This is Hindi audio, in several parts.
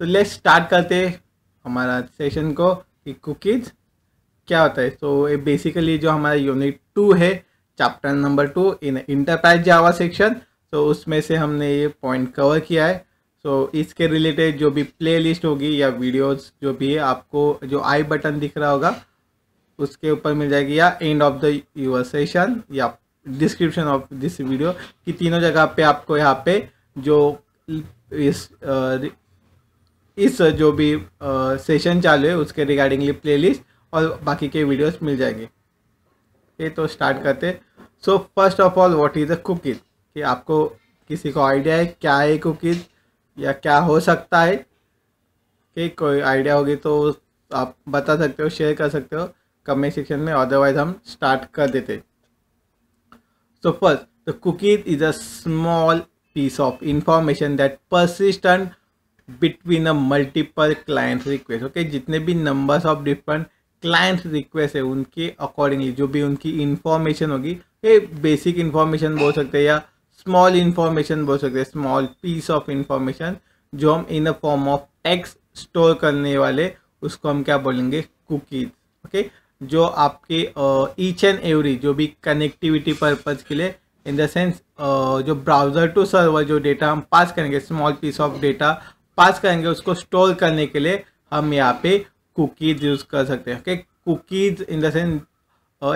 तो लेट्स स्टार्ट करते हमारा सेशन को कि कुकीज़ क्या होता है तो ये बेसिकली जो हमारा यूनिट टू है chapter number two in enterprise Java section तो उसमें से हमने ये पॉइंट कवर किया है सो so, इसके रिलेटेड जो भी प्लेलिस्ट होगी या वीडियोस जो भी है आपको जो आई बटन दिख रहा होगा उसके ऊपर मिल जाएगी या end of the your session या डिस्क्रिप्शन ऑफ दिस वीडियो कि तीनों जगह पे आपको यहाँ पे जो इस इस जो भी सेशन चालू है उसके रिगार्डिंगली प्लेलिस्ट और बाकी के वीडियोस मिल जाएंगे ये तो स्टार्ट करते so first of all what is a cookies कि आपको किसी को आइडिया है क्या है कुकीज़ या क्या हो सकता है कि कोई आइडिया होगी तो आप बता सकते हो शेयर कर सकते हो कमेंट सेक्शन में अदरवाइज हम स्टार्ट कर देते so first the cookies is a small piece of information that persistent between a multiple client request okay जितने भी numbers of different client request है उनके अकॉर्डिंगली जो भी उनकी इन्फॉर्मेशन होगी ये बेसिक इन्फॉर्मेशन बोल सकते हैं या स्मॉल इन्फॉर्मेशन बोल सकते हैं स्मॉल पीस ऑफ इन्फॉर्मेशन जो हम in a form of text store करने वाले उसको हम क्या बोलेंगे कुकीज ओके जो आपके ईच एंड एवरी जो भी कनेक्टिविटी पर्पज़ के लिए इन द सेंस जो ब्राउज़र टू सर्वर जो डेटा हम पास करेंगे small piece of data pass करेंगे उसको स्टोर करने के लिए हम यहाँ पे कुकीज़ यूज़ कर सकते हैं ओके कुकीज़ इन देंस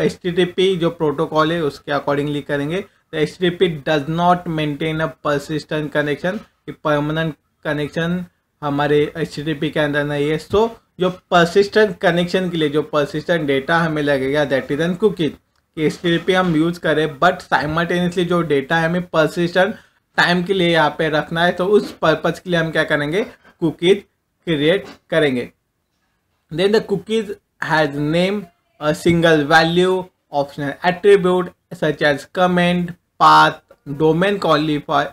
एच टी जो प्रोटोकॉल है उसके अकॉर्डिंगली करेंगे तो H T does not maintain a persistent connection कि परमानेंट कनेक्शन हमारे एच टी के अंदर नहीं है सो so, जो परसिस्टेंट कनेक्शन के लिए जो परसिस्टेंट डेटा हमें लगेगा दैट इज एन कुकीज कि एच टी हम यूज़ करें बट साइमल्टेनियसली जो डेटा है हमें परसिस्टेंट टाइम के लिए यहाँ पे रखना है तो उस पर्पज़ के लिए हम क्या करेंगे कुकीज क्रिएट करेंगे then the cookies has name a single value optional attribute such as comment path domain qualify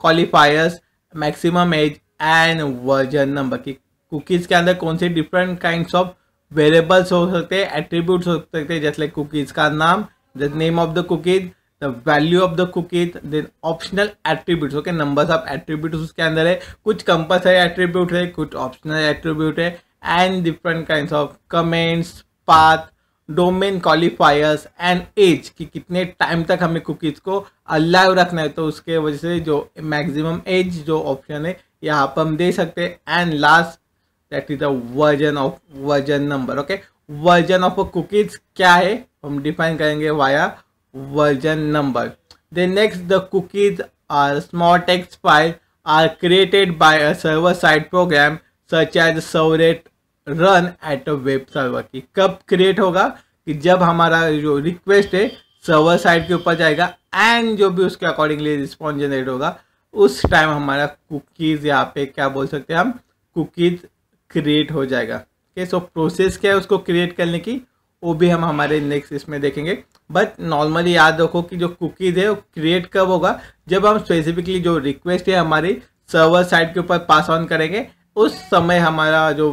qualifiers maximum age and version number की कुकीज़ के अंदर कौन से डिफरेंट काइंड ऑफ वेरिएबल्स हो सकते हैं एट्रीब्यूट हो सकते हैं जैसे कुकीज़ का नाम the name of the cookies the value of the cookies then optional attribute okay number of attribute उसके अंदर है कुछ कंपल्सरी एट्रीब्यूट है कुछ ऑप्शनल एट्रीब्यूट है and different kind of comments path domain qualifiers and age कि कितने टाइम तक हमें कुकीज़ को अलाइव रखना है तो उसके वजह से जो मैक्सिमम एज जो ऑप्शन है यहाँ पर हम दे सकते हैं and last that is the version of version number okay version of a cookies क्या है हम डिफाइन करेंगे via version number. the next the cookies or small text file are created by a server-side program such as servlet run at a web server ki kab create hoga ki jab hamara jo request hai server side ke upar jayega and jo bhi uske accordingly response generate hoga उस टाइम हमारा कुकीज़ यहाँ पे क्या बोल सकते हैं हम कुकीज़ क्रिएट हो जाएगा ओके सो प्रोसेस क्या है उसको क्रिएट करने की वो भी हम हमारे नेक्स्ट इसमें देखेंगे बट नॉर्मली याद रखो कि जो कुकीज़ है वो क्रिएट कब होगा जब हम स्पेसिफिकली जो रिक्वेस्ट है हमारी सर्वर साइड के ऊपर पास ऑन करेंगे उस समय हमारा जो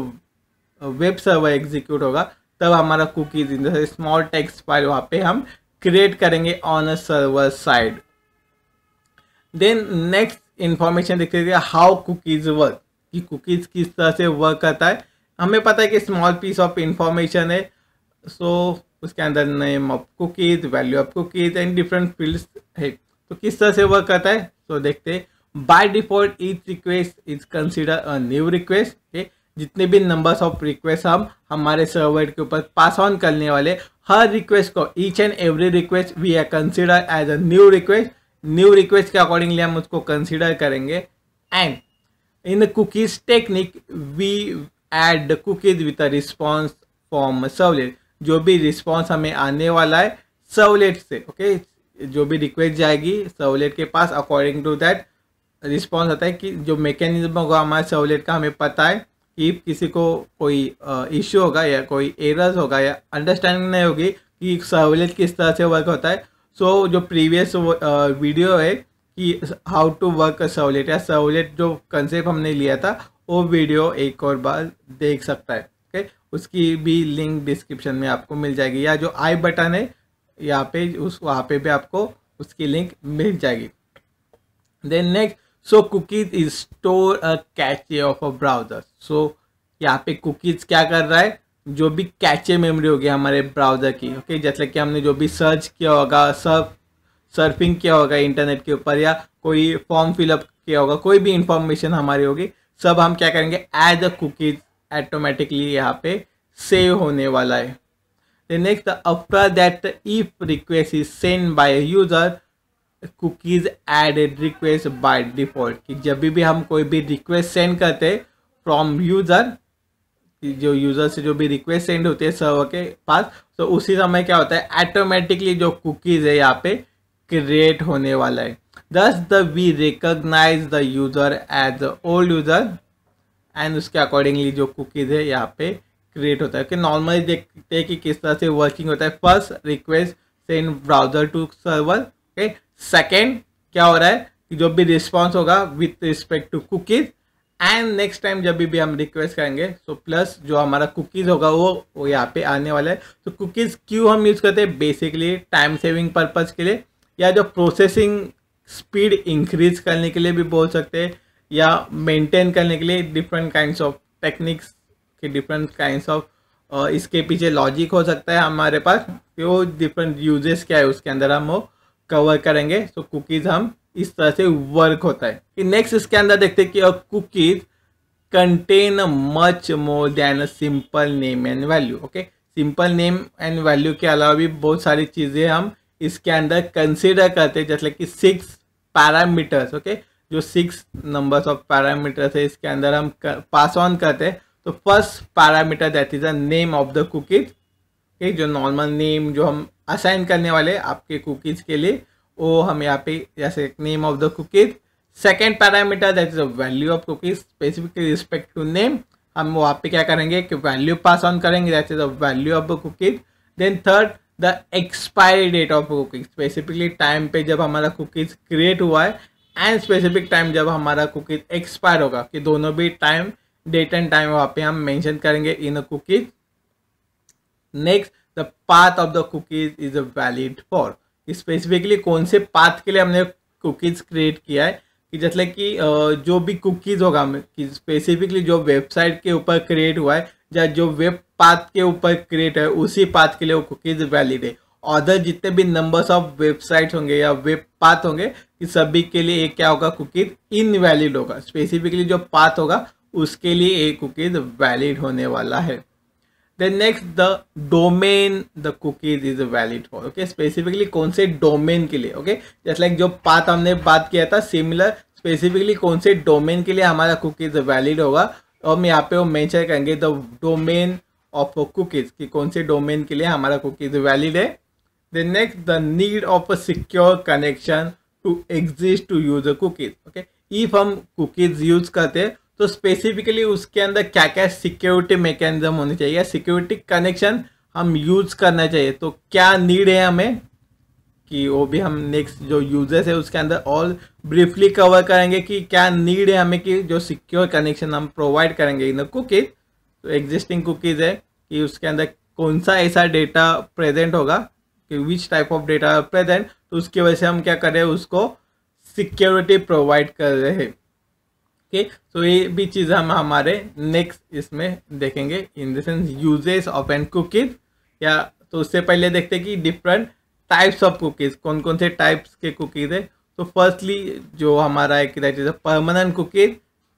वेब सर्वर एग्जीक्यूट होगा तब हमारा कुकीज इन जैसे स्मॉल टेक्स्ट फाइल वहाँ पे हम क्रिएट करेंगे on a server side then next information देखते थे हाउ कुकीज वर्क कि कुकीज किस तरह से वर्क करता है हमें पता है कि स्मॉल पीस ऑफ इंफॉर्मेशन है सो so, उसके अंदर name of cookies value of cookies and different fields है तो किस तरह से वर्क करता है सो so, देखते हैं by default each request is consider a new request okay जितने भी नंबर्स ऑफ रिक्वेस्ट हम हमारे सर्वर के ऊपर पास ऑन करने वाले हर रिक्वेस्ट को each and every request we are consider as a new request new request के अकॉर्डिंगली हम उसको कंसिडर करेंगे and in cookies technique we add cookies with a response form servlet जो भी रिस्पॉन्स हमें आने वाला है सवलेट से ओके जो भी रिक्वेस्ट जाएगी सवलेट के पास अकॉर्डिंग टू दैट रिस्पॉन्स आता है कि जो मैकेनिज्म होगा हमारे सवलेट का हमें पता है कि किसी को कोई इश्यू होगा या कोई एरर्स होगा या अंडरस्टैंडिंग नहीं होगी कि सवलेट किस तरह से वर्क होता है सो so, जो प्रीवियस वीडियो है कि हाउ टू वर्क सवलेट या सवलेट जो कंसेप्ट हमने लिया था वो वीडियो एक और बार देख सकता है उसकी भी लिंक डिस्क्रिप्शन में आपको मिल जाएगी या जो आई बटन है यहाँ पे उस वहाँ पे भी आपको उसकी लिंक मिल जाएगी then next so cookies is store a cache of a browser so यहाँ पे कुकीज क्या कर रहा है जो भी कैचे मेमोरी होगी हमारे ब्राउज़र की ओके okay? जैसे कि हमने जो भी सर्च किया होगा सर्फ सर्फिंग किया होगा इंटरनेट के ऊपर या कोई फॉर्म फिलअप किया होगा कोई भी इंफॉर्मेशन हमारी होगी सब हम क्या करेंगे एज अ कुकीज ऑटोमेटिकली यहाँ पे सेव होने वाला है the next after that if request is send by a user add request request default कि जब भी हम कोई भी रिक्वेस्ट सेंड करते फ्रॉम यूज़र जो यूज़र से जो भी रिक्वेस्ट सेंड होते हैं सर्वर के पास तो उसी समय क्या होता है ऑटोमेटिकली जो कुकीज़ है यहाँ पे क्रिएट होने वाला है thus the we recognize the user as old user and उसके अकॉर्डिंगली जो कुकीज़ है यहाँ पे क्रिएट होता है कि नॉर्मली देखते हैं कि किस तरह से वर्किंग होता है first request send browser to server okay second क्या हो रहा है कि जो भी रिस्पॉन्स होगा with respect to cookies and next time जब भी हम रिक्वेस्ट करेंगे so प्लस जो हमारा कुकीज़ होगा वो वो यहाँ पे आने वाला है तो कुकीज़ क्यों हम यूज़ करते हैं बेसिकली टाइम सेविंग पर्पज़ के लिए या जो प्रोसेसिंग स्पीड इंक्रीज करने के लिए भी बोल सकते हैं या मेंटेन करने के लिए डिफरेंट काइंड ऑफ टेक्निक्स के डिफरेंट काइंड ऑफ इसके पीछे लॉजिक हो सकता है हमारे पास वो डिफरेंट यूजेस क्या है उसके अंदर हम वो कवर करेंगे सो so, कुकीज़ हम इस तरह से वर्क होता है कि नेक्स्ट इसके अंदर देखते हैं कि cookies contain much more than simple name and value okay simple name and value के अलावा भी बहुत सारी चीज़ें हम इसके अंदर कंसिडर करते हैं जैसे कि सिक्स पैरामीटर्स ओके okay? जो सिक्स नंबर्स ऑफ पैरामीटर है इसके अंदर हम कर, पास ऑन करते हैं तो first parameter that is the name of the cookies ठीक जो नॉर्मल नेम जो हम असाइन करने वाले आपके कुकीज़ के लिए वो हम यहाँ पे जैसे name of the cookies second parameter that is the value of cookies specifically respect to name हम वहाँ पे क्या करेंगे कि वैल्यू पास ऑन करेंगे that is the value of the cookies then third the expiry date of cookies specifically time पे जब हमारा कुकीज क्रिएट हुआ है एंड स्पेसिफिक टाइम जब हमारा कुकीज एक्सपायर होगा कि दोनों भी टाइम डेट एंड टाइम वहाँ पे हम मेंशन करेंगे in a cookies next the path of the cookies is valid for specifically कौन से पाथ के लिए हमने कुकीज क्रिएट किया है कि जैसे कि जो भी कुकीज़ होगा स्पेसिफिकली जो वेबसाइट के ऊपर क्रिएट हुआ है या जो वेब पाथ के ऊपर क्रिएट है उसी पाथ के लिए वो कुकीज़ वैलिड है अदर जितने भी नंबर्स ऑफ वेबसाइट होंगे या वेब पाथ होंगे इस सभी के लिए एक क्या होगा कुकीज इनवैलिड होगा स्पेसिफिकली जो पाथ होगा उसके लिए एक कुकीज वैलिड होने वाला है then next the domain the cookies is valid for okay specifically कौन से डोमेन के लिए ओके जैसे लाइक जो पाथ हमने बात किया था सिमिलर स्पेसिफिकली कौन से डोमेन के लिए हमारा कुकीज वैलिड होगा हम यहाँ पे वो मेंशन करेंगे द डोमेन ऑफ कुकीज कि कौन से डोमेन के लिए हमारा कुकीज वैलिड है The next, the need of a secure connection to exist to use a cookies. Okay, if हम cookies use करते हैं तो स्पेसिफिकली उसके अंदर क्या क्या सिक्योरिटी मैकेनिज्म होनी चाहिए सिक्योरिटी कनेक्शन हम यूज करना चाहिए तो क्या नीड है हमें कि वो भी हम नेक्स्ट जो यूजेस है उसके अंदर और ब्रीफली कवर करेंगे कि क्या नीड है हमें कि जो सिक्योर कनेक्शन हम प्रोवाइड करेंगे इन कुकीज तो एग्जिस्टिंग कुकीज़ है कि उसके अंदर कौन सा ऐसा डेटा प्रेजेंट होगा कि which type of data present तो उसकी वजह से हम क्या कर रहे हैं उसको सिक्योरिटी प्रोवाइड कर रहे हैं ओके सो ये भी चीज़ हम हमारे नेक्स्ट इसमें देखेंगे in the sense uses of and cookies या तो उससे पहले देखते हैं कि डिफरेंट टाइप्स ऑफ कुकीज़ कौन कौन से टाइप्स के कुकीज़ है तो फर्स्टली जो हमारा है that is a permanent cookies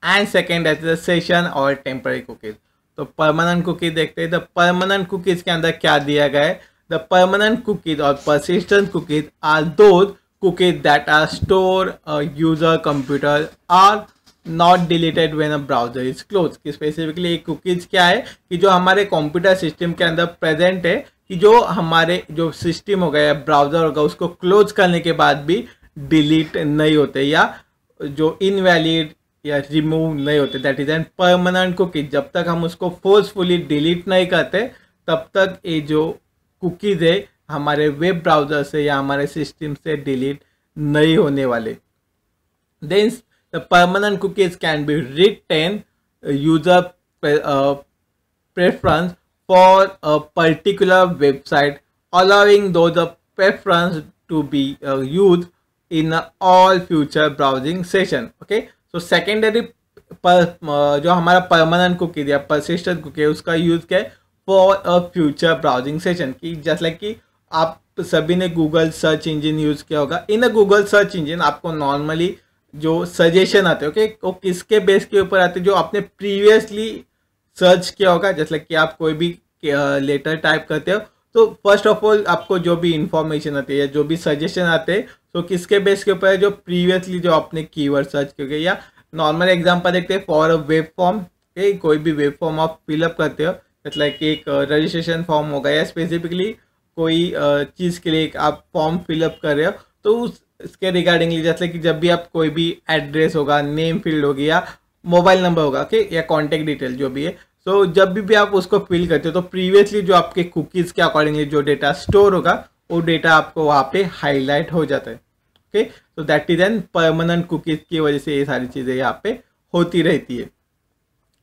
and second that is a session और टेम्पररी कुकीज़ तो परमानेंट कुकीज़ देखते हैं तो परमानेंट कुकीज़ के अंदर क्या दिया गया है The permanent cookies or persistent cookies are those cookies that are stored a user computer or not deleted when a browser is closed कि specifically एक कुकीज़ क्या है कि जो हमारे कंप्यूटर सिस्टम के अंदर प्रेजेंट है कि जो हमारे जो सिस्टम होगा या ब्राउज़र होगा उसको close करने के बाद भी डिलीट नहीं होते या जो इनवैलिड या रिमूव नहीं होते that is an permanent cookies जब तक हम उसको फोर्सफुली डिलीट नहीं करते तब तक ये जो कुकीज़ है हमारे वेब ब्राउजर से या हमारे सिस्टम से डिलीट नहीं होने वाले then the permanent cookies can be retain user preference for a particular website allowing those the preference to be use in all future browsing session okay so secondary पर जो हमारा परमानेंट कुकीज या परसिस्टेंट कुकी है उसका यूज क्या है for a future browsing session की जैसे लाइक कि आप सभी ने गूगल सर्च इंजन यूज़ किया होगा in a Google search engine आपको नॉर्मली जो सजेशन आते हैं ओके वो किसके बेस के ऊपर आते हैं जो आपने प्रीवियसली सर्च किया होगा जैसे कि आप कोई भी लेटर टाइप करते हो तो फर्स्ट ऑफ ऑल आपको जो भी इंफॉर्मेशन आती है या जो भी सजेशन आते हैं तो किसके बेस के ऊपर है जो प्रीवियसली जो आपने कीवर्ड सर्च किया या नॉर्मल एग्जांपल देखते हैं फॉर अ वेब फॉर्म कोई भी वेब फॉर्म आप फिलअप करते हो लाइक एक रजिस्ट्रेशन uh, फॉर्म होगा या स्पेसिफिकली कोई uh, चीज़ के लिए आप फॉर्म फिलअप कर रहे हो तो उस इसके रिगार्डिंगली जैसे कि जब भी आप कोई भी एड्रेस होगा नेम फील्ड होगी या मोबाइल नंबर होगा ओके या कॉन्टैक्ट डिटेल जो भी है तो जब भी, भी आप उसको फिल करते हो तो प्रीवियसली जो आपके कुकीज़ के अकॉर्डिंगली जो डेटा स्टोर होगा वो डेटा आपको वहाँ पे हाईलाइट हो जाता है ओके तो that is an permanent cookies की वजह से ये सारी चीज़ें यहाँ पे होती रहती है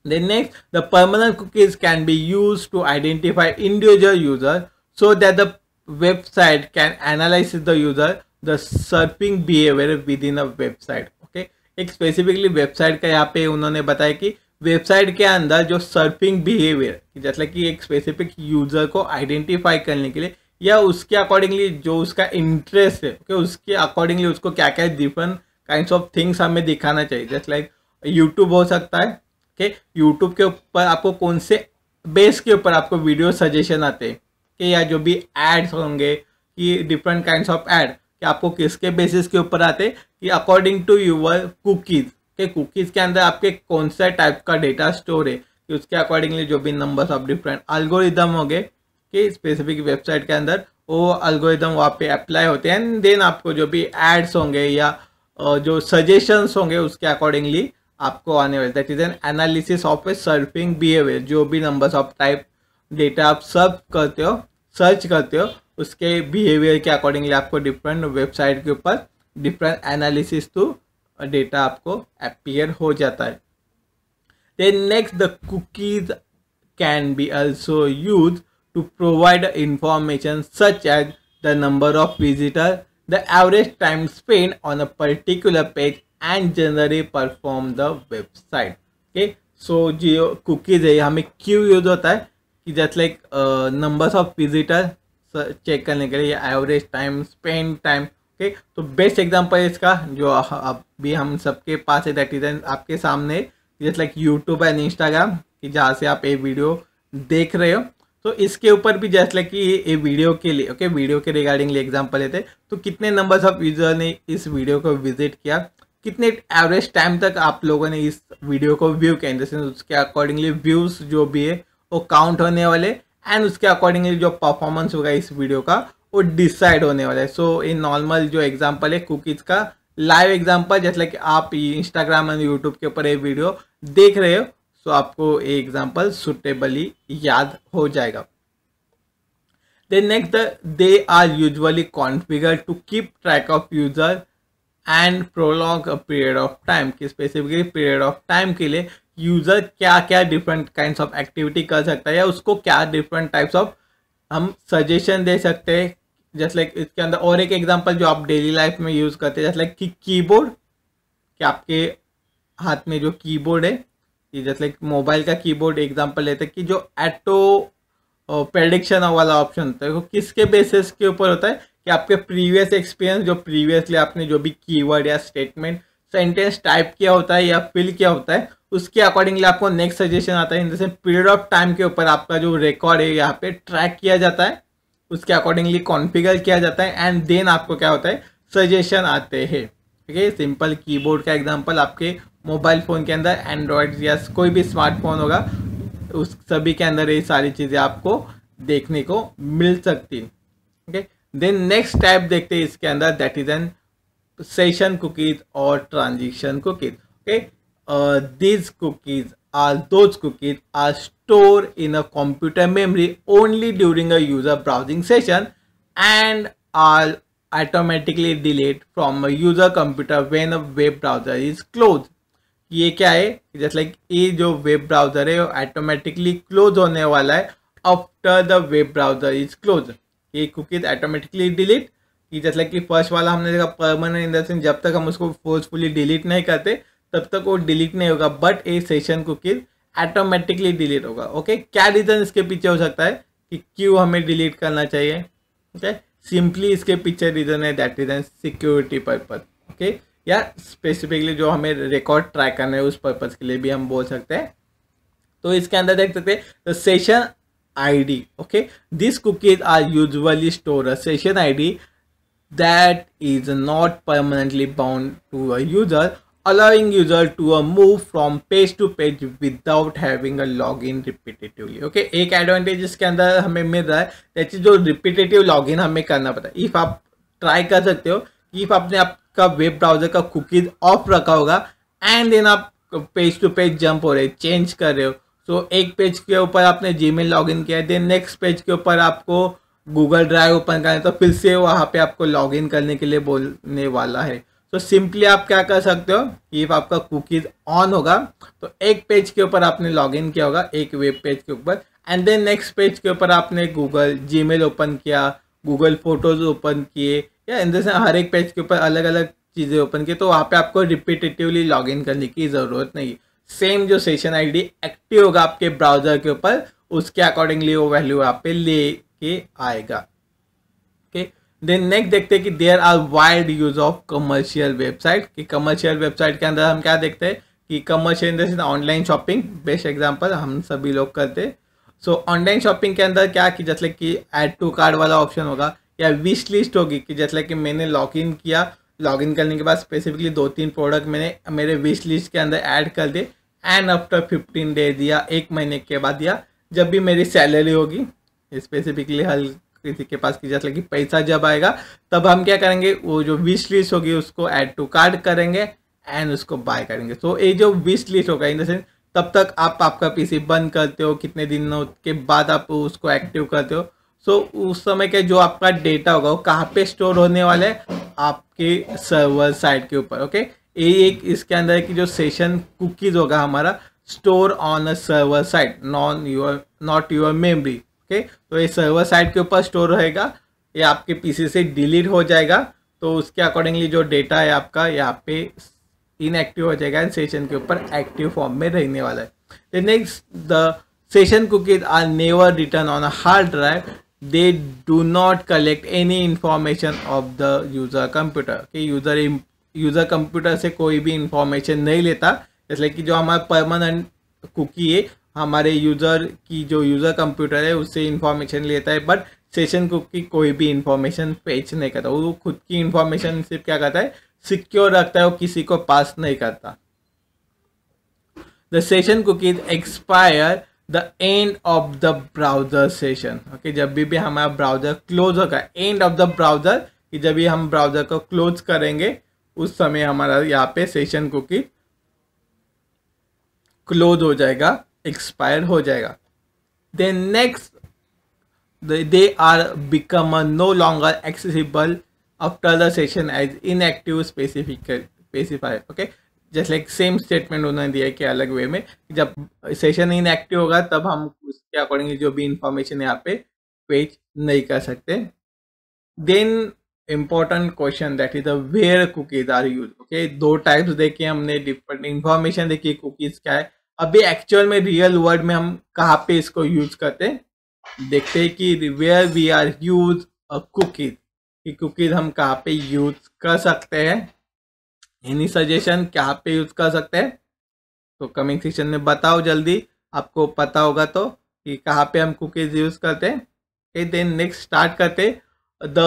Then next, the permanent cookies can be used to identify individual user so that the website can analyze the user the surfing behaviour within a website okay एक स्पेसिफिकली वेबसाइट का यहाँ पे उन्होंने बताया कि वेबसाइट के अंदर जो सर्पिंग बिहेवियर जैसा कि एक स्पेसिफिक यूजर को आइडेंटिफाई करने के लिए या उसके अकॉर्डिंगली जो उसका इंटरेस्ट है okay, उसके अकॉर्डिंगली उसको क्या क्या डिफरेंट काइंड ऑफ थिंग्स हमें दिखाना चाहिए जस्ट लाइक यूट्यूब हो सकता है कि यूट्यूब के ऊपर आपको कौन से बेस के ऊपर आपको वीडियो सजेशन आते हैं कि या जो भी एड्स होंगे कि डिफरेंट काइंड ऑफ एड कि आपको किसके बेसिस के ऊपर आते कि अकॉर्डिंग टू यूअर कुकीज़ के कुकीज़ के अंदर आपके कौन सा टाइप का डेटा स्टोर है कि उसके अकॉर्डिंगली जो भी नंबर्स ऑफ डिफरेंट अल्गोरिदम हो गए कि स्पेसिफिक वेबसाइट के अंदर वो अल्गोरिदम वहाँ पे अप्लाई होते हैं एंड देन आपको जो भी एड्स होंगे या जो सजेशंस होंगे उसके अकॉर्डिंगली आपको आने वाले that is an analysis of a surfing behaviour जो भी नंबर्स ऑफ टाइप डेटा आप सर्व करते हो सर्च करते हो उसके बिहेवियर के अकॉर्डिंगली आपको डिफरेंट वेबसाइट के ऊपर डिफरेंट एनालिसिस थ्रू डेटा आपको अपीयर हो जाता है then next the cookies can be also use to provide information such as the number of visitor the average time spend on a particular page and generally perform the website okay so जियो कुकीज है हमें क्यों यूज होता है कि just like numbers of visitor check करने के लिए average time spend time okay तो बेस्ट एग्जांपल है इसका जो अभी हम सबके पास है दैट इज आपके सामने just like YouTube and Instagram कि जहाँ से आप ये वीडियो देख रहे हो तो इसके ऊपर भी जैसे कि ये वीडियो के लिए ओके वीडियो के रिगार्डिंग एग्जाम्पल लेते तो कितने नंबर्स ऑफ यूजर ने इस वीडियो को विजिट किया कितने एवरेज टाइम तक आप लोगों ने इस वीडियो को व्यू किया जैसे उसके अकॉर्डिंगली व्यूज़ जो भी है वो काउंट होने वाले एंड उसके अकॉर्डिंगली जो परफॉर्मेंस होगा इस वीडियो का वो डिसाइड होने वाला है सो ये नॉर्मल जो एग्जाम्पल है कुकीज़ का लाइव एग्जाम्पल जैसा कि आप इंस्टाग्राम एंड यूट्यूब के ऊपर ये वीडियो देख रहे हो सो आपको ये एग्जाम्पल सुटेबली याद हो जाएगा then next they are usually configure to keep track of user and prolong a period of time कि स्पेसिफिकली पीरियड ऑफ टाइम के लिए यूज़र क्या क्या डिफरेंट काइंड ऑफ एक्टिविटी कर सकता है या उसको क्या डिफरेंट टाइप्स ऑफ हम सजेशन दे सकते हैं जैसे लाइक इसके अंदर और एक एग्जांपल जो आप डेली लाइफ में यूज़ करते हैं जैसे लाइक कि कीबोर्ड कि आपके हाथ में जो कीबोर्ड है जैसे लाइक मोबाइल का कीबोर्ड एग्जांपल लेते हैं कि जो एटो प्रेडिक्शन वाला ऑप्शन होता है वो किसके बेसिस के ऊपर होता है कि आपके प्रीवियस एक्सपीरियंस जो प्रीवियसली आपने जो भी कीवर्ड या स्टेटमेंट सेंटेंस टाइप किया होता है या फिल किया होता है उसके अकॉर्डिंगली आपको नेक्स्ट सजेशन आता है इन देंस पीरियड ऑफ टाइम के ऊपर आपका जो रिकॉर्ड है यहाँ पे ट्रैक किया जाता है उसके अकॉर्डिंगली कॉन्फिगर किया जाता है एंड देन आपको क्या होता है सजेशन आते हैं ठीक है सिंपल कीबोर्ड का एग्जाम्पल आपके मोबाइल फ़ोन के अंदर एंड्रॉयड या कोई भी स्मार्टफोन होगा उस सभी के अंदर ये सारी चीज़ें आपको देखने को मिल सकती ठीक है देन नेक्स्ट टाइप देखते हैं इसके अंदर that is an session cookies और transition cookies okay these cookies are those cookies are store in a computer memory only during a user browsing session and are automatically delete from a user computer when a web browser is close ये क्या है जस्ट लाइक ये जो वेब ब्राउजर है वो ऑटोमेटिकली क्लोज होने वाला है after the web browser is close ये कुकीज़ ऑटोमेटिकली डिलीट कि जैसा कि फर्स्ट वाला हमने देखा परमानेंट इन द जब तक हम उसको फोर्सफुली डिलीट नहीं करते तब तक वो डिलीट नहीं होगा बट ये सेशन कुकीज़ ऑटोमेटिकली डिलीट होगा ओके क्या रीज़न इसके पीछे हो सकता है कि क्यों हमें डिलीट करना चाहिए ओके सिंपली इसके पीछे रीज़न है that reason security purpose okay या स्पेसिफिकली जो हमें रिकॉर्ड ट्रैक करना है उस पर्पज़ के लिए भी हम बोल सकते हैं तो इसके अंदर देख सकते हैं the session ID. Okay, these cookies are usually stored a session ID that is not permanently bound to a user, allowing user to move from page to page without having a login repetitively. Okay, एक advantage इसके अंदर हमें मिल रहा है जैसे जो repetitive login हमें करना पड़ता है if आप try कर सकते हो if आपने आपका वेब ब्राउजर का कुकीज ऑफ रखा होगा एंड देन आप पेज टू पेज जंप हो रहे चेंज कर रहे हो सो so, एक पेज के ऊपर आपने जी मेल लॉग किया है देन नेक्स्ट पेज के ऊपर आपको गूगल ड्राइव ओपन करना है तो फिर से वहाँ पे आपको लॉगिन करने के लिए बोलने वाला है तो सिंपली आप क्या कर सकते हो इफ आपका कुकीज ऑन होगा तो एक पेज के ऊपर आपने लॉगिन किया होगा एक वेब पेज के ऊपर एंड देन नेक्स्ट पेज के ऊपर आपने गूगल मेल ओपन किया गूगल फोटोज ओपन किए या इन जैसे हर एक पेज के ऊपर अलग अलग चीज़ें ओपन किए तो वहाँ पर आपको रिपीटेटिवली इन करने की ज़रूरत नहीं है सेम जो सेशन आईडी एक्टिव होगा आपके ब्राउजर के ऊपर उसके अकॉर्डिंगली वो वैल्यू यहाँ पे ले के आएगा ओके देन नेक्स्ट देखते हैं कि there are wide use of commercial website कि कमर्शियल वेबसाइट के अंदर हम क्या देखते हैं कि commercial industry online shopping best example हम सभी लोग करते हैं सो ऑनलाइन शॉपिंग के अंदर क्या कि जैसे कि एड टू कार्ड वाला ऑप्शन होगा या विश लिस्ट होगी कि जैसे कि मैंने लॉग इन किया लॉगिन करने के बाद स्पेसिफिकली दो तीन प्रोडक्ट मैंने मेरे विश लिस्ट के अंदर ऐड कर दिए एंड आफ्टर फिफ्टीन डे दिया एक महीने के बाद दिया जब भी मेरी सैलरी होगी स्पेसिफिकली हल किसी के पास की जैसे कि पैसा जब आएगा तब हम क्या करेंगे वो जो विश लिस्ट होगी उसको ऐड टू कार्ड करेंगे एंड उसको बाय करेंगे सो तो so, ये जो विश लिस्ट होगा इन द सेंस तब तक आप आपका पीसी बंद करते हो कितने दिनों के बाद आप उसको एक्टिव करते हो सो so, उस समय के जो आपका डेटा होगा वो कहाँ पे स्टोर होने वाला है आपके सर्वर साइड के ऊपर ओके ये एक इसके अंदर है कि जो सेशन कुकीज़ होगा हमारा store on a server side non your not your memory okay तो ये सर्वर साइड के ऊपर स्टोर रहेगा ये आपके पीसी से डिलीट हो जाएगा तो उसके अकॉर्डिंगली जो डेटा है आपका यहाँ पे इनएक्टिव हो जाएगा एंड सेशन के ऊपर एक्टिव फॉर्म में रहने वाला है next the session cookies are never return on a hard drive they do not collect any information of the user computer ki user user computer से कोई भी इंफॉर्मेशन नहीं लेता जैसे कि जो हमारा परमानेंट कुकी है हमारे यूजर की जो यूजर कंप्यूटर है उससे इंफॉर्मेशन लेता है बट सेशन कुकी कोई भी इंफॉर्मेशन पेच नहीं करता वो खुद की इंफॉर्मेशन सिर्फ क्या करता है सिक्योर रखता है वो किसी को पास नहीं करता the session cookie expire the end of the browser session okay जब भी भी हमारा ब्राउजर क्लोज होगा एंड ऑफ द ब्राउजर कि जब भी हम ब्राउजर को क्लोज करेंगे उस समय हमारा यहाँ पे सेशन कुकी क्लोज हो जाएगा एक्सपायर हो जाएगा then next they are become no longer accessible after the session as inactive specific specified okay just like same statement उन्होंने दिया कि अलग वे में जब सेशन इनएक्टिव होगा तब हम उसके अकॉर्डिंगली जो भी इंफॉर्मेशन यहाँ पे पेज नहीं कर सकते then important question that is the where cookies are use okay दो टाइप्स देखे हमने डिफरेंट इंफॉर्मेशन देखी कुकीज क्या है अभी एक्चुअल में रियल वर्ल्ड में हम कहाँ पे इसको यूज करते हैं देखते हैं कि where we are use cookies कि कुकीज हम कहाँ पे यूज कर सकते हैं एनी सजेशन क्या पे यूज कर सकते हैं तो कमिंग सेशन में बताओ जल्दी आपको पता होगा तो कि कहाँ पे हम कुकीज यूज करते हैं ए देन नेक्स्ट स्टार्ट करते the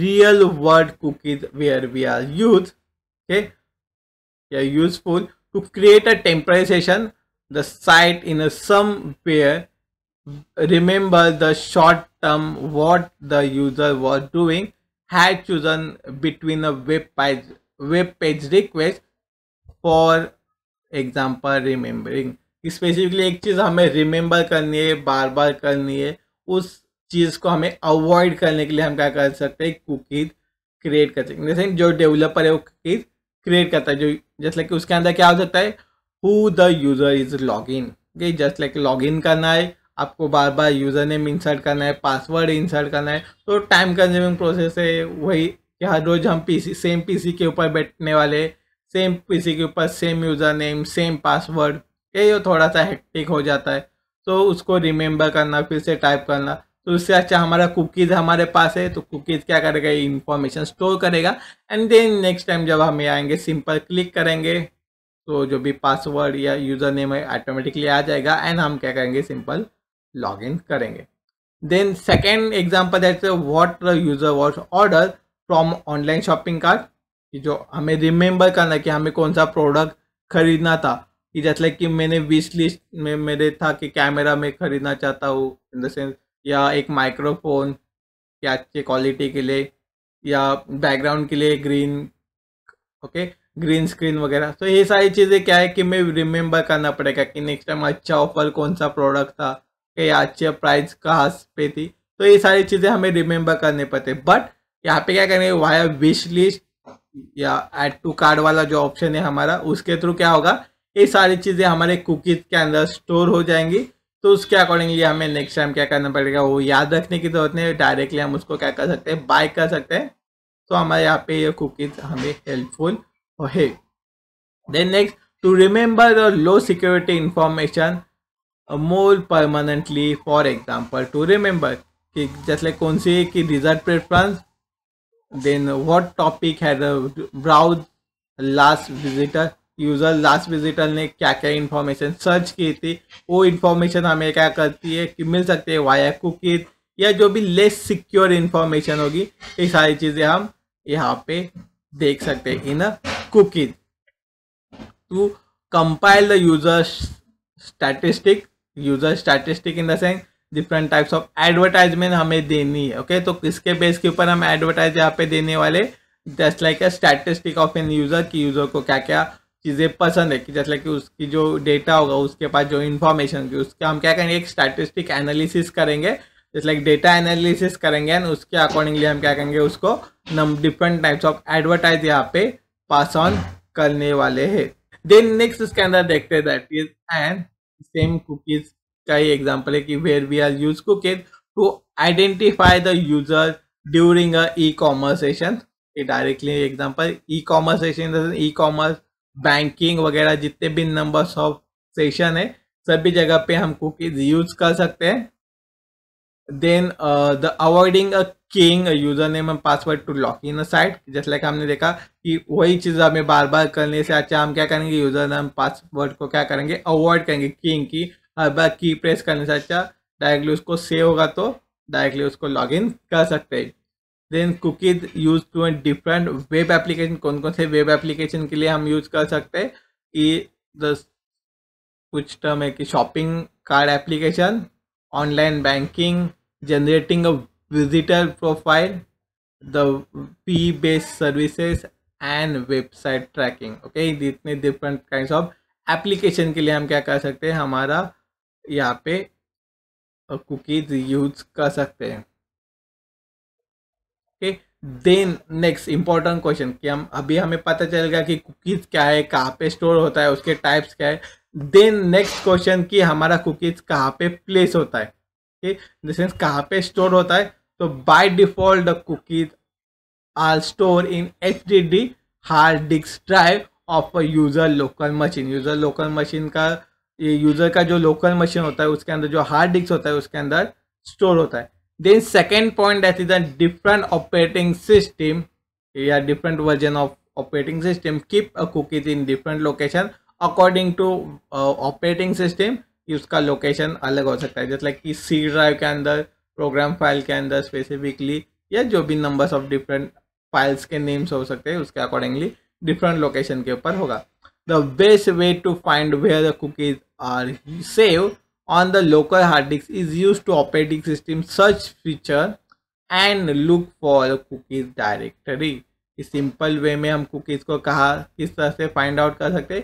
real world cookies where we are use okay useful to create a temptation the site in a some where remember the short term what the user was doing had chosen between a web pages web page request for example remembering specifically एक चीज़ हमें रिमेंबर करनी है बार बार करनी है उस चीज़ को हमें अवॉइड करने के लिए हम क्या कर सकते हैं कुकीज क्रिएट कर सकते हैं जैसे जो डेवलपर है वो कुकीज क्रिएट करता है जो जैसे कि उसके अंदर क्या हो सकता है who the user is log in ठीक जस्ट लाइक लॉग इन करना है आपको बार बार यूज़र नेम इंसर्ट करना है पासवर्ड इंसर्ट करना है तो टाइम कंज्यूमिंग प्रोसेस है वही कि हर रोज़ हम पीसी सेम पीसी के ऊपर बैठने वाले सेम पीसी के ऊपर same user name same password ये थोड़ा सा हेक्टिक हो जाता है तो उसको रिमेंबर करना फिर से टाइप करना तो उससे अच्छा हमारा कुकीज़ हमारे पास है तो कुकीज़ क्या करेगा ये इन्फॉर्मेशन स्टोर करेगा एंड देन नेक्स्ट टाइम जब हम ये आएंगे सिंपल क्लिक करेंगे तो जो भी पासवर्ड या यूज़र नेम है ऑटोमेटिकली आ जाएगा एंड हम क्या करेंगे सिंपल लॉग इन करेंगे देन सेकेंड एग्जाम्पल है what user what order from online shopping cart कि जो हमें रिमेंबर करना कि हमें कौन सा प्रोडक्ट खरीदना था कि जैसे कि मैंने विश लिस्ट में मेरे था कि कैमरा मैं खरीदना चाहता हूँ इन द सेंस या एक माइक्रोफोन या अच्छी क्वालिटी के लिए या बैकग्राउंड के लिए ग्रीन ओके ग्रीन स्क्रीन वगैरह तो ये सारी चीज़ें क्या है कि मैं रिमेंबर करना पड़ेगा कि नेक्स्ट टाइम अच्छा ऑफर कौन सा प्रोडक्ट था या अच्छे प्राइस कहाँ पे थी तो ये सारी चीज़ें हमें रिमेंबर करने पड़ते बट यहाँ पे क्या करेंगे वाया विश लिस्ट या एड टू कार्ड वाला जो ऑप्शन है हमारा उसके थ्रू क्या होगा ये सारी चीज़ें हमारे कुकीज़ के अंदर स्टोर हो जाएंगी तो उसके अकॉर्डिंगली हमें नेक्स्ट टाइम क्या करना पड़ेगा वो याद रखने की जरूरत नहीं डायरेक्टली हम उसको क्या कर सकते हैं बाय कर सकते हैं तो हमारे यहाँ पे ये कुकीज़ हमें हेल्पफुल है then next to remember the low security information more permanently for example to remember कि जैसे कौन सी की रिजर्ट preference then what topic had browse last visitor user last visitor ने क्या क्या इन्फॉर्मेशन सर्च की थी वो इन्फॉर्मेशन हमें क्या करती है कि मिल सकते हैं वाया कुकीज या जो भी लेस सिक्योर इन्फॉर्मेशन होगी ये सारी चीज़ें हम यहाँ पे देख सकते हैं in cookie to compile the users statistic user statistic in the sense different types of advertisement हमें देनी है ओके okay? तो किसके बेस के ऊपर हम एडवर्टाइज यहाँ पे देने वाले just like a statistic of an user की यूज़र को क्या क्या चीज़ें पसंद है कि जैसे कि उसकी जो डेटा होगा उसके पास जो इन्फॉर्मेशन होगी उसके हम क्या करेंगे एक स्टैटिस्टिक एनालिसिस करेंगे जैसे लाइक डेटा एनालिसिस करेंगे एंड उसके अकॉर्डिंगली हम क्या करेंगे उसको नम डिफरेंट टाइप्स ऑफ एडवर्टाइज यहाँ पे पास ऑन करने वाले हैं देन नेक्स्ट इसके अंदर देखते हैं that is and same cookies का ही एग्जाम्पल है कि where we are use cooking to identify the user during a e commerce session ये directly example e commerce session e commerce banking वगैरह जितने भी नंबर्स ऑफ सेशन है सभी जगह पे हम कुकीज यूज कर सकते हैं then the avoiding a king user name and password to lock in a site जैसे लाइक हमने देखा कि वही चीज़ हमें बार बार करने से अच्छा हम क्या करेंगे यूजर नेम पासवर्ड को क्या करेंगे अवॉइड करेंगे किंग की हर बार की प्रेस करने से अच्छा डायरेक्टली उसको सेव होगा तो डायरेक्टली उसको इन कर सकते हैं then cookies use to different web application कौन कौन से वेब एप्लीकेशन के लिए हम यूज़ कर सकते हैं दस कुछ टर्म है कि shopping card application online banking generating a visitor profile the P based services and website tracking okay इतने डिफरेंट काइंड ऑफ एप्लीकेशन के लिए हम क्या कर सकते हैं हमारा यहाँ पे कुकीज यूज कर सकते हैं okay then next important question कि हम अभी हमें पता चलेगा कि कुकीज क्या है कहाँ पे स्टोर होता है उसके टाइप्स क्या है देन नेक्स्ट क्वेश्चन कि हमारा कुकीज कहाँ पे प्लेस होता है ठीक इन सेंस कहाँ पे स्टोर होता है तो by default the cookies are store in H D D hard disk drive of a user local machine user local machine का ये यूज़र का जो लोकल मशीन होता है उसके अंदर जो हार्ड डिस्क होता है उसके अंदर स्टोर होता है then second point that is a different operating system या different version of operating system keep a cookies in different location according to operating system उसका लोकेशन अलग हो सकता है जैसे लाइक कि सी ड्राइव के अंदर प्रोग्राम फाइल के अंदर स्पेसिफिकली या जो भी नंबर्स ऑफ डिफरेंट फाइल्स के नेम्स हो सकते हैं उसके अकॉर्डिंगली डिफरेंट लोकेशन के ऊपर होगा The best way to find where the cookies are saved on the local hard disk is used to operating system search feature and look for the cookies directory. इस सिंपल वे में हम कुकीज़ को कहा किस तरह से फाइंड आउट कर सकते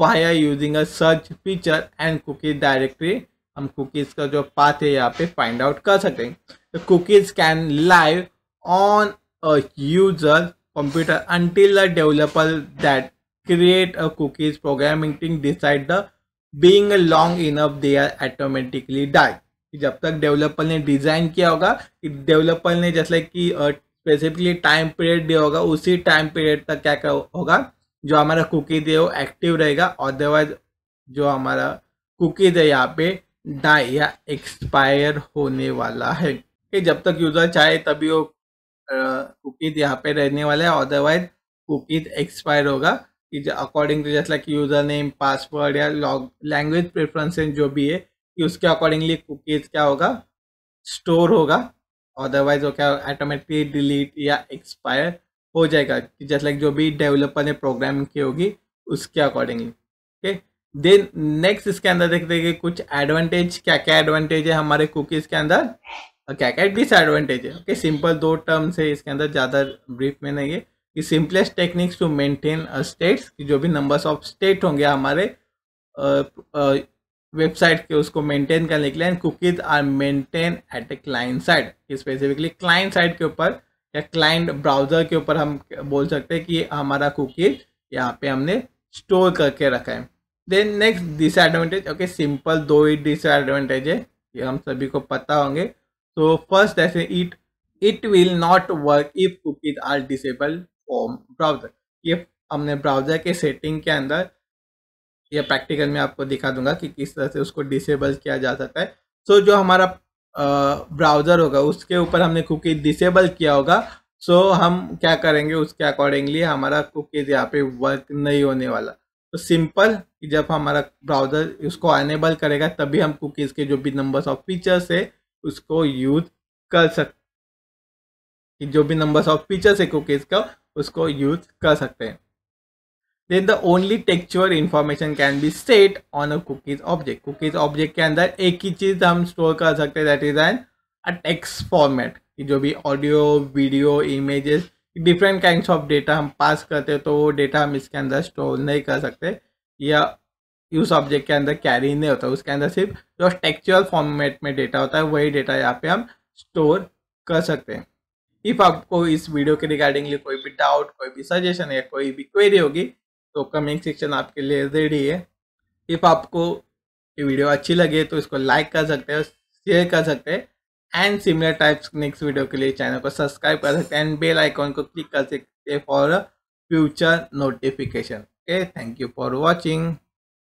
via using a search feature and cookies directory हम कुकीज़ का जो पाथ है यहाँ पे फाइंड आउट कर सकते हैं cookies can live on a user computer until the developer that create a cookies programming thing decide the being long enough they are automatically die जब तक डेवलपर ने डिज़ाइन किया होगा कि डेवलपर ने जैसे कि स्पेसिफिकली टाइम पीरियड दिया होगा उसी टाइम पीरियड तक क्या क्या होगा जो हमारा कुकीज है वो एक्टिव रहेगा अदरवाइज जो हमारा कुकीज है यहाँ पे डाई या एक्सपायर होने वाला है कि जब तक यूज़र चाहे तभी वो कुकीज यहाँ पे रहने वाला है अदरवाइज कुकीज एक्सपायर होगा कि अकॉर्डिंग टू जैसा कि यूज़र नेम पासवर्ड या लॉग लैंग्वेज प्रेफरेंसेज जो भी है कि उसके अकॉर्डिंगली कुकीज़ क्या होगा स्टोर होगा अदरवाइज वो क्या ऑटोमेटिकली डिलीट या एक्सपायर हो जाएगा कि जैसा कि जो भी डेवलपर ने प्रोग्राम की होगी उसके अकॉर्डिंगली ओके देन नेक्स्ट इसके अंदर देखते हैं कि कुछ एडवांटेज क्या क्या एडवांटेज है हमारे कुकीज़ के अंदर क्या क्या डिसएडवांटेज है ओके सिंपल दो टर्म्स है इसके अंदर ज़्यादा ब्रीफ में नहीं है कि simplest techniques to maintain states कि जो भी नंबर्स ऑफ स्टेट होंगे हमारे वेबसाइट के उसको मेंटेन करने के लिए and cookies are maintain at a client side specifically client side के ऊपर या क्लाइंट ब्राउजर के ऊपर हम बोल सकते हैं कि हमारा कुकीज यहाँ पे हमने स्टोर करके रखा है then next disadvantage okay simple दो ही डिसएडवांटेज है ये हम सभी को पता होंगे तो फर्स्ट ऐसे it it will not work if cookies are disabled browser ये हमने ब्राउज़र के सेटिंग के अंदर ये प्रैक्टिकल में आपको दिखा दूंगा कि किस तरह से उसको डिसेबल किया जा सकता है सो so, जो हमारा ब्राउज़र होगा उसके ऊपर हमने कुकी डिसेबल किया होगा सो so, हम क्या करेंगे उसके अकॉर्डिंगली हमारा कुकीज़ यहाँ पे वर्क नहीं होने वाला तो सिंपल जब हमारा ब्राउज़र उसको अनेबल करेगा तभी हम कुकीज़ के जो भी नंबर्स ऑफ फीचर्स है उसको यूज़ कर सकते कि जो भी नंबर्स ऑफ फीचर्स है कुकीज़ का उसको यूज कर सकते हैं then the only textual information can be set on a cookies object cookies object के अंदर एक ही चीज़ हम स्टोर कर सकते हैं that is an a text format कि जो भी audio video images different kind of data हम पास करते हैं तो वो डेटा हम इसके अंदर स्टोर नहीं कर सकते या उस ऑब्जेक्ट के अंदर कैरी नहीं होता उसके अंदर सिर्फ जो टेक्चुअल फॉर्मेट में डेटा होता है वही डेटा यहाँ पे हम स्टोर कर सकते हैं इफ आपको इस वीडियो के रिगार्डिंगली कोई भी डाउट कोई भी सजेशन या कोई भी क्वेरी होगी तो कमेंट सेक्शन आपके लिए रेडी है इफ आपको ये वीडियो अच्छी लगे तो इसको लाइक कर सकते हैं शेयर कर सकते हैं and similar types next video के लिए चैनल को सब्सक्राइब कर सकते हैं एंड बेल आइकॉन को क्लिक कर सकते हैं for future notification okay thank you for watching